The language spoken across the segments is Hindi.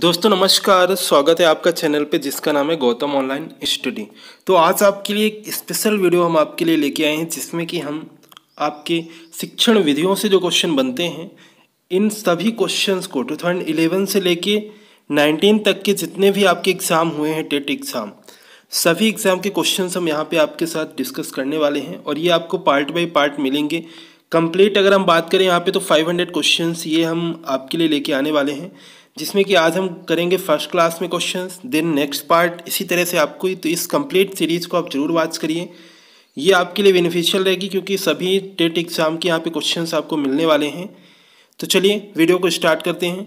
दोस्तों नमस्कार स्वागत है आपका चैनल पे जिसका नाम है गौतम ऑनलाइन स्टडी तो आज आपके लिए एक स्पेशल वीडियो हम आपके लिए लेके आए हैं जिसमें कि हम आपके शिक्षण विधियों से जो क्वेश्चन बनते हैं इन सभी क्वेश्चंस को टू थाउजेंड इलेवन से लेके नाइनटीन तक के जितने भी आपके एग्ज़ाम हुए हैं टेट एग्ज़ाम सभी एग्ज़ाम के क्वेश्चन हम यहाँ पर आपके साथ डिस्कस करने वाले हैं और ये आपको पार्ट बाई पार्ट मिलेंगे कंप्लीट अगर हम बात करें यहाँ पे तो 500 क्वेश्चंस ये हम आपके लिए लेके आने वाले हैं जिसमें कि आज हम करेंगे फर्स्ट क्लास में क्वेश्चन देन नेक्स्ट पार्ट इसी तरह से आपको तो इस कम्प्लीट सीरीज़ को आप जरूर वाच करिए ये आपके लिए बेनिफिशियल रहेगी क्योंकि सभी टेट एग्ज़ाम के यहाँ पे क्वेश्चंस आपको मिलने वाले हैं तो चलिए वीडियो को स्टार्ट करते हैं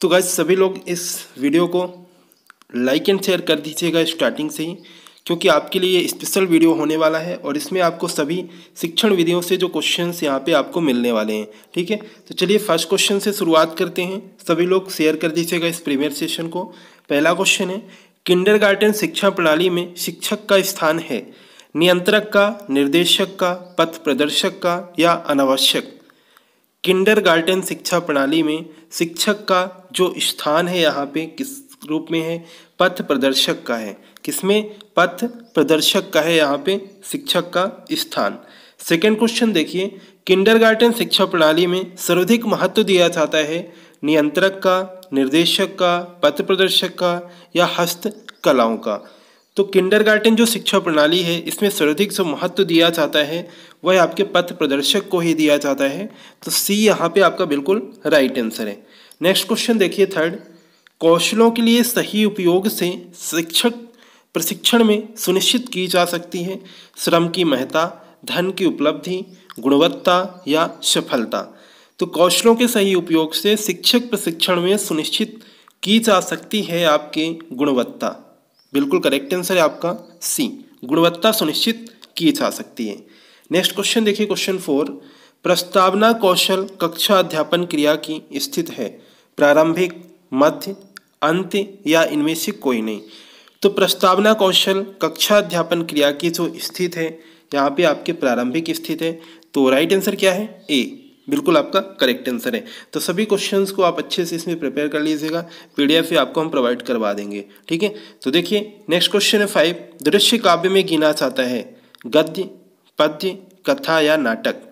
तो गैस सभी लोग इस वीडियो को लाइक एंड शेयर कर दीजिएगा स्टार्टिंग से ही क्योंकि आपके लिए ये स्पेशल वीडियो होने वाला है और इसमें आपको सभी शिक्षण विधियों से जो क्वेश्चंस यहाँ पे आपको मिलने वाले हैं ठीक है तो चलिए फर्स्ट क्वेश्चन से शुरुआत करते हैं सभी लोग शेयर कर दीजिएगा इस प्रीमियर सेशन को पहला क्वेश्चन है किंडर शिक्षा प्रणाली में शिक्षक का स्थान है नियंत्रक का निर्देशक का पथ प्रदर्शक का या अनावश्यक किंडर शिक्षा प्रणाली में शिक्षक का जो स्थान है यहाँ पे किस रूप में है पथ प्रदर्शक का है किसमें पथ प्रदर्शक का है यहाँ पे शिक्षक का स्थान सेकेंड क्वेश्चन देखिए किंडरगार्टन शिक्षा प्रणाली में सर्वाधिक महत्व दिया जाता है नियंत्रक का निर्देशक का पथ प्रदर्शक का या हस्त कलाओं का तो किंडरगार्टन जो शिक्षा प्रणाली है इसमें सर्वाधिक जो महत्व दिया जाता है वह आपके पथ प्रदर्शक को ही दिया जाता है तो सी यहाँ पे आपका बिल्कुल राइट आंसर है नेक्स्ट क्वेश्चन देखिए थर्ड कौशलों के लिए सही उपयोग से शिक्षक प्रशिक्षण में सुनिश्चित की जा सकती है श्रम की महत्ता धन की उपलब्धि गुणवत्ता या सफलता तो कौशलों के सही उपयोग से शिक्षक प्रशिक्षण में सुनिश्चित की जा सकती है आपकी गुणवत्ता बिल्कुल करेक्ट आंसर है आपका सी गुणवत्ता सुनिश्चित की जा सकती है नेक्स्ट क्वेश्चन देखिए क्वेश्चन फोर प्रस्तावना कौशल कक्षा अध्यापन क्रिया की स्थित है प्रारंभिक मध्य अंत या इनमें से कोई नहीं तो प्रस्तावना कौशल कक्षा अध्यापन क्रिया की जो स्थित है यहाँ पे आपके प्रारंभिक स्थित है तो राइट आंसर क्या है ए बिल्कुल आपका करेक्ट आंसर है तो सभी क्वेश्चंस को आप अच्छे से इसमें प्रिपेयर कर लीजिएगा पीडीएफ ये आपको हम प्रोवाइड करवा देंगे ठीक है तो देखिए नेक्स्ट क्वेश्चन है फाइव दृश्य काव्य में गिना चाहता है गद्य पद्य कथा या नाटक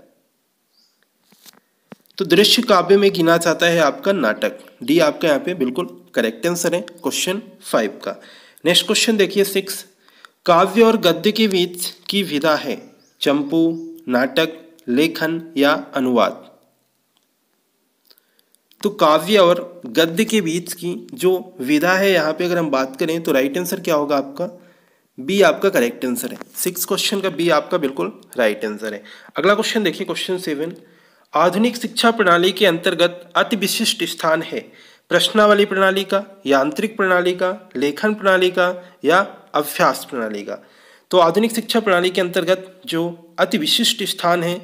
तो दृश्य काव्य में गिना चाहता है आपका नाटक डी आपका यहाँ पे बिल्कुल करेक्ट आंसर है क्वेश्चन फाइव का नेक्स्ट क्वेश्चन देखिए सिक्स काव्य और गद्य के बीच की विधा है चंपू नाटक लेखन या अनुवाद तो काव्य और गद्य के बीच की जो विधा है यहाँ पे अगर हम बात करें तो राइट आंसर क्या होगा आपका बी आपका करेक्ट आंसर है सिक्स क्वेश्चन का बी आपका बिल्कुल राइट आंसर है अगला क्वेश्चन देखिए क्वेश्चन सेवन आधुनिक शिक्षा प्रणाली के अंतर्गत अति विशिष्ट स्थान है प्रश्नावली प्रणाली का यांत्रिक प्रणाली का लेखन प्रणाली का या अभ्यास प्रणाली का तो आधुनिक शिक्षा प्रणाली के अंतर्गत जो अति विशिष्ट स्थान है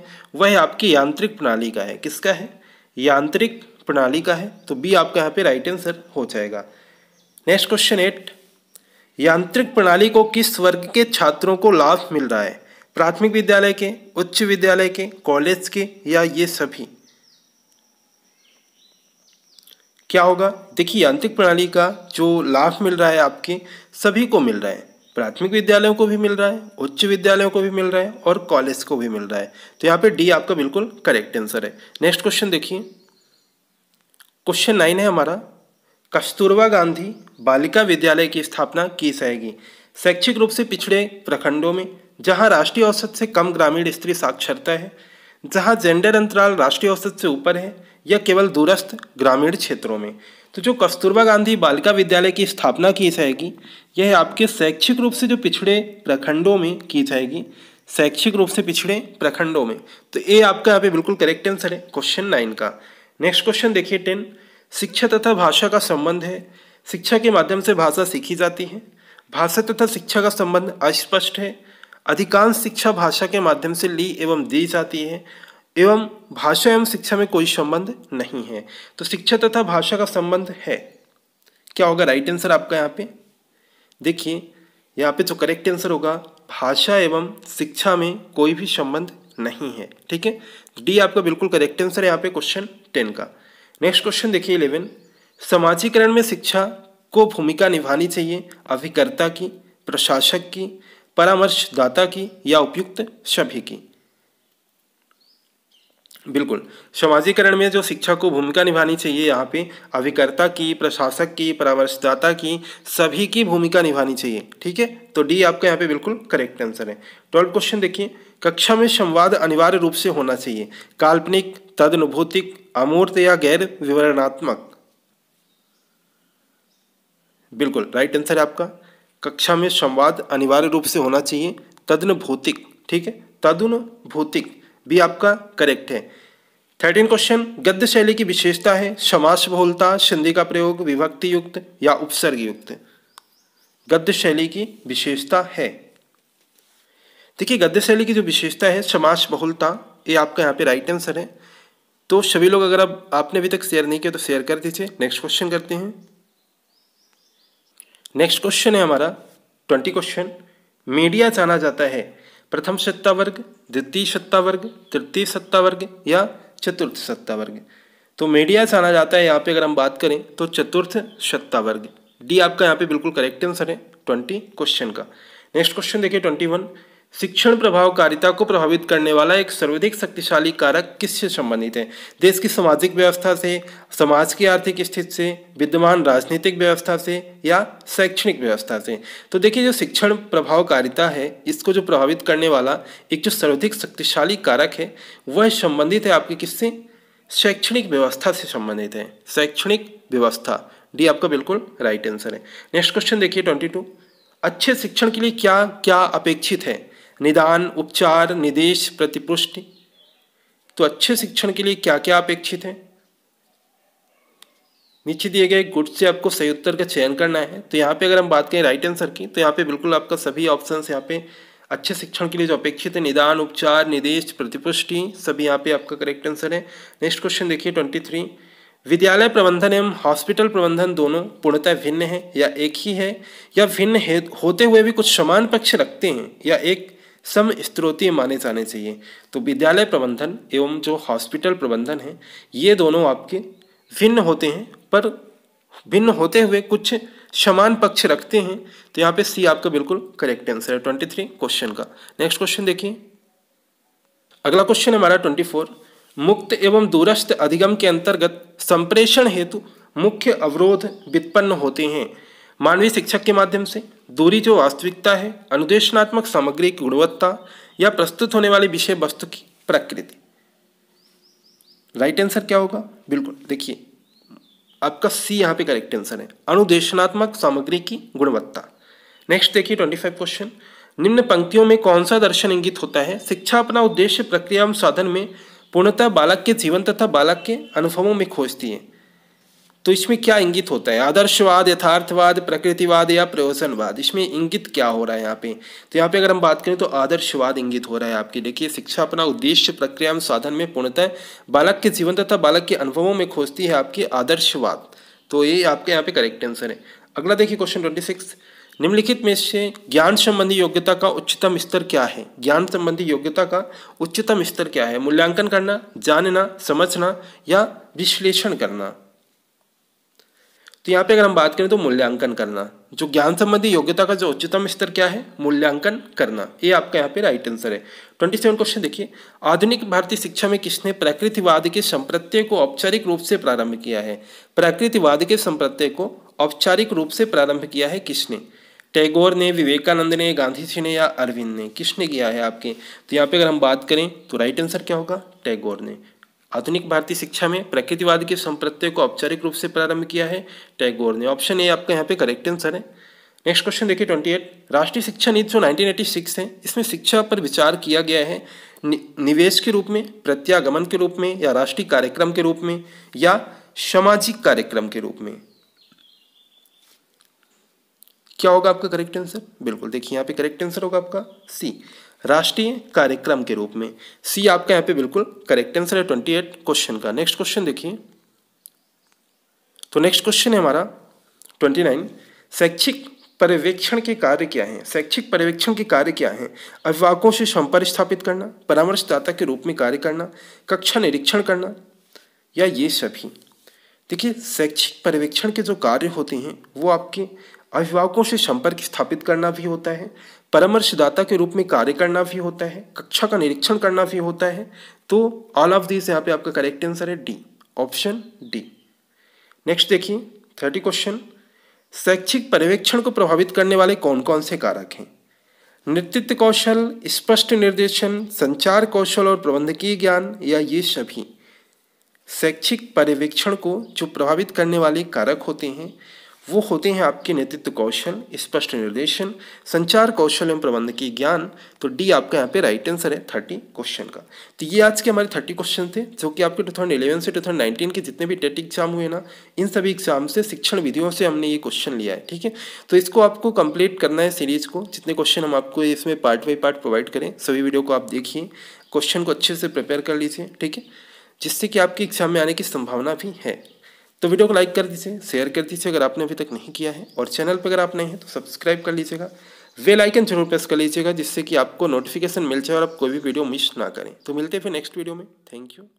वह आपकी यांत्रिक प्रणाली का है किसका है यांत्रिक प्रणाली का है तो बी आपका यहाँ पे राइट आंसर हो जाएगा नेक्स्ट क्वेश्चन एट यांत्रिक प्रणाली को किस वर्ग के छात्रों को लाभ मिल रहा है प्राथमिक विद्यालय के उच्च विद्यालय के कॉलेज के या ये सभी क्या होगा देखिए यांत्रिक प्रणाली का जो लाभ मिल रहा है आपके सभी को मिल रहा है प्राथमिक विद्यालयों को भी मिल रहा है उच्च विद्यालयों को भी मिल रहा है और कॉलेज को भी मिल रहा है तो यहाँ पे डी आपका बिल्कुल करेक्ट आंसर है नेक्स्ट क्वेश्चन देखिए क्वेश्चन नाइन है हमारा कस्तूरबा गांधी बालिका विद्यालय की स्थापना की जाएगी शैक्षिक रूप से पिछड़े प्रखंडों में जहाँ राष्ट्रीय औसत से कम ग्रामीण स्त्री साक्षरता है जहाँ जेंडर अंतराल राष्ट्रीय औसत से ऊपर है या केवल दूरस्थ ग्रामीण क्षेत्रों में तो जो कस्तूरबा गांधी बालिका विद्यालय की स्थापना की जाएगी यह आपके शैक्षिक रूप से जो पिछड़े प्रखंडों में की जाएगी शैक्षिक रूप से पिछड़े प्रखंडों में तो ये आपका यहाँ पे बिल्कुल करेक्ट आंसर है क्वेश्चन नाइन का नेक्स्ट क्वेश्चन देखिए टेन शिक्षा तथा भाषा का संबंध है शिक्षा के माध्यम से भाषा सीखी जाती है भाषा तथा शिक्षा का संबंध अस्पष्ट है अधिकांश शिक्षा भाषा के माध्यम से ली एवं दी जाती है एवं भाषा एवं शिक्षा में कोई संबंध नहीं है तो शिक्षा तथा भाषा का संबंध है क्या होगा राइट आंसर आपका यहाँ पे देखिए यहाँ पे जो करेक्ट आंसर होगा भाषा एवं शिक्षा में कोई भी संबंध नहीं है ठीक है डी आपका बिल्कुल करेक्ट आंसर है यहाँ पे क्वेश्चन टेन का नेक्स्ट क्वेश्चन देखिए इलेवन समाजीकरण में शिक्षा को भूमिका निभानी चाहिए अभिकर्ता की प्रशासक की परामर्शदाता की या उपयुक्त सभी की बिल्कुल समाजीकरण में जो शिक्षा को भूमिका निभानी चाहिए यहाँ पे अभिकर्ता की प्रशासक की परामर्शदाता की सभी की भूमिका निभानी चाहिए ठीक है तो डी आपका यहाँ पे बिल्कुल करेक्ट आंसर है ट्वेल्थ क्वेश्चन देखिए कक्षा में संवाद अनिवार्य रूप से होना चाहिए काल्पनिक तदनुभूतिक अमूर्त या गैर विवरणात्मक बिल्कुल राइट आंसर है आपका कक्षा में संवाद अनिवार्य रूप से होना चाहिए तदन भौतिक ठीक है तदन भौतिक भी आपका करेक्ट है थर्टीन क्वेश्चन गद्य शैली की विशेषता है समास बहुलता संधि का प्रयोग विभक्ति युक्त या उपसर्ग युक्त गद्य शैली की विशेषता है देखिए गद्य शैली की जो विशेषता है समास बहुलता ये आपका यहाँ पे राइट आंसर है तो सभी लोग अगर अब आपने अभी तक शेयर नहीं किया तो शेयर कर दीजिए नेक्स्ट क्वेश्चन करते हैं नेक्स्ट क्वेश्चन है हमारा ट्वेंटी क्वेश्चन मीडिया जाना जाता है प्रथम सत्ता वर्ग द्वितीय सत्ता वर्ग तृतीय सत्ता वर्ग या चतुर्थ सत्ता वर्ग तो मीडिया से आना जाता है यहाँ पे अगर हम बात करें तो चतुर्थ सत्ता वर्ग डी आपका यहाँ पे बिल्कुल करेक्ट आंसर है ट्वेंटी क्वेश्चन का नेक्स्ट क्वेश्चन देखिए ट्वेंटी वन शिक्षण प्रभावकारिता को प्रभावित करने वाला एक सर्वाधिक शक्तिशाली कारक किससे संबंधित है देश की सामाजिक व्यवस्था से समाज की आर्थिक स्थिति से विद्यमान राजनीतिक व्यवस्था से या शैक्षणिक व्यवस्था से तो देखिए जो शिक्षण प्रभावकारिता है इसको जो प्रभावित करने वाला एक जो सर्वाधिक शक्तिशाली कारक है वह संबंधित है आपके किससे शैक्षणिक व्यवस्था से संबंधित है शैक्षणिक व्यवस्था डी आपका बिल्कुल राइट आंसर है नेक्स्ट क्वेश्चन देखिए ट्वेंटी टू अच्छे शिक्षण के लिए क्या क्या अपेक्षित है निदान उपचार निदेश प्रतिपुष्टि तो अच्छे शिक्षण के लिए क्या क्या अपेक्षित है नीचे दिए गए गुट से आपको सही उत्तर का चयन करना है तो यहाँ पे अगर हम बात करें राइट आंसर की तो यहाँ पे बिल्कुल आपका सभी ऑप्शन यहाँ पे अच्छे शिक्षण के लिए जो अपेक्षित है निदान उपचार निदेश प्रतिपुष्टि सभी यहाँ पे आपका करेक्ट आंसर है नेक्स्ट क्वेश्चन देखिए ट्वेंटी थ्री विद्यालय प्रबंधन एवं हॉस्पिटल प्रबंधन दोनों पूर्णतः भिन्न है या एक ही है या भिन्न होते हुए भी कुछ समान पक्ष रखते हैं या एक सम स्त्रोतीय माने जाने चाहिए तो विद्यालय प्रबंधन एवं जो हॉस्पिटल प्रबंधन है ये दोनों आपके भिन्न होते हैं पर भिन्न होते हुए कुछ समान पक्ष रखते हैं तो यहाँ पे सी आपका बिल्कुल करेक्ट आंसर है ट्वेंटी थ्री क्वेश्चन का नेक्स्ट क्वेश्चन देखिए अगला क्वेश्चन हमारा ट्वेंटी फोर मुक्त एवं दूरस्थ अधिगम के अंतर्गत संप्रेषण हेतु मुख्य अवरोध वित्पन्न होते हैं मानवीय शिक्षक के माध्यम से दूरी जो वास्तविकता है अनुदेशनात्मक सामग्री की गुणवत्ता या प्रस्तुत होने वाली विषय वस्तु की प्रकृति राइट आंसर क्या होगा बिल्कुल देखिए आपका सी यहाँ पे करेक्ट आंसर है अनुदेशनात्मक सामग्री की गुणवत्ता नेक्स्ट देखिए ट्वेंटी फाइव क्वेश्चन निम्न पंक्तियों में कौन सा दर्शन इंगित होता है शिक्षा अपना उद्देश्य प्रक्रिया एवं साधन में पूर्णतः बालक के जीवन तथा बालक के अनुभवों में खोजती है तो इसमें क्या इंगित होता है आदर्शवाद यथार्थवाद प्रकृतिवाद या प्रयोजनवाद इसमें इंगित क्या हो रहा है यहाँ पे तो यहाँ पे अगर हम बात करें तो आदर्शवाद इंगित हो रहा है आपके देखिए शिक्षा अपना उद्देश्य प्रक्रिया एवं साधन में पूर्णतः बालक के जीवन तथा बालक के अनुभवों में खोजती है आपके आदर्शवाद तो ये आपके यहाँ पे करेक्ट आंसर है अगला देखिए क्वेश्चन ट्वेंटी सिक्स निम्नलिखित में से ज्ञान संबंधी योग्यता का उच्चतम स्तर क्या है ज्ञान संबंधी योग्यता का उच्चतम स्तर क्या है मूल्यांकन करना जानना समझना या विश्लेषण करना तो यहाँ पे अगर हम बात करें तो मूल्यांकन करना जो ज्ञान संबंधी योग्यता का जो उच्चतम स्तर क्या है मूल्यांकन करना ये आपका यहाँ पे राइट आंसर है ट्वेंटी सेवन क्वेश्चन देखिए आधुनिक भारतीय शिक्षा में किसने प्रकृतिवाद के संप्रत्यय को औपचारिक रूप से प्रारंभ किया है प्रकृतिवाद के संप्रत्यय को औपचारिक रूप से प्रारंभ किया है किसने टैगोर ने विवेकानंद ने गांधी जी ने या अरविंद ने किसने किया है आपके तो यहाँ पे अगर हम बात करें तो राइट आंसर क्या होगा टैगोर ने आधुनिक भारतीय शिक्षा में प्रकृतिवाद के संप्रत्यय को औपचारिक रूप से प्रारंभ किया है टैगोर ने ऑप्शन ए आपका यहाँ पे करेक्ट आंसर है नेक्स्ट क्वेश्चन देखिए ट्वेंटी एट राष्ट्रीय शिक्षा नीति जो 1986 है इसमें शिक्षा पर विचार किया गया है नि, निवेश के रूप में प्रत्यागमन के रूप में या राष्ट्रीय कार्यक्रम के रूप में या सामाजिक कार्यक्रम के रूप में क्या होगा आपका करेक्ट आंसर बिल्कुल देखिए यहाँ पे करेक्ट आंसर होगा आपका सी राष्ट्रीय कार्यक्रम के रूप में सी आपका यहाँ पे बिल्कुल करेक्ट आंसर है ट्वेंटी एट क्वेश्चन का नेक्स्ट क्वेश्चन देखिए तो नेक्स्ट क्वेश्चन है हमारा ट्वेंटी नाइन शैक्षिक पर्यवेक्षण के कार्य क्या हैं शैक्षिक पर्यवेक्षण के कार्य क्या हैं अभिभावकों से संपर्क स्थापित करना परामर्शदाता के रूप में कार्य करना कक्षा निरीक्षण करना या ये सभी देखिए शैक्षिक पर्यवेक्षण के जो कार्य होते हैं वो आपके अभिभावकों से संपर्क स्थापित करना भी होता है परामर्शदाता के रूप में कार्य करना भी होता है कक्षा का निरीक्षण करना भी होता है तो ऑल ऑफ दिस यहाँ पे आपका करेक्ट आंसर है डी ऑप्शन डी नेक्स्ट देखिए थर्टी क्वेश्चन शैक्षिक पर्यवेक्षण को प्रभावित करने वाले कौन कौन से कारक हैं नेतृत्व कौशल स्पष्ट निर्देशन संचार कौशल और प्रबंधकीय ज्ञान या ये सभी शैक्षिक पर्यवेक्षण को जो प्रभावित करने वाले कारक होते हैं वो होते हैं आपके नेतृत्व कौशल स्पष्ट निर्देशन संचार कौशल एवं प्रबंध की ज्ञान तो डी आपका यहाँ पे राइट आंसर है थर्टी क्वेश्चन का तो ये आज के हमारे थर्टी क्वेश्चन थे जो कि आपके टू थाउजेंड इलेवन से टू थाउजेंड नाइनटीन के जितने भी टेट एग्जाम हुए ना इन सभी एग्जाम से शिक्षण विधियों से हमने ये क्वेश्चन लिया है ठीक है तो इसको आपको कंप्लीट करना है सीरीज को जितने क्वेश्चन हम आपको इसमें पार्ट बाई पार्ट प्रोवाइड करें सभी वीडियो को आप देखिए क्वेश्चन को अच्छे से प्रिपेयर कर लीजिए ठीक है जिससे कि आपके एग्जाम में आने की संभावना भी है तो वीडियो को लाइक कर दीजिए शेयर कर दीजिए अगर आपने अभी तक नहीं किया है और चैनल पर अगर आप नहीं हैं तो सब्सक्राइब कर लीजिएगा वेल आइकन जरूर प्रेस कर लीजिएगा जिससे कि आपको नोटिफिकेशन मिल जाए और आप कोई भी वीडियो मिस ना करें तो मिलते हैं फिर नेक्स्ट वीडियो में थैंक यू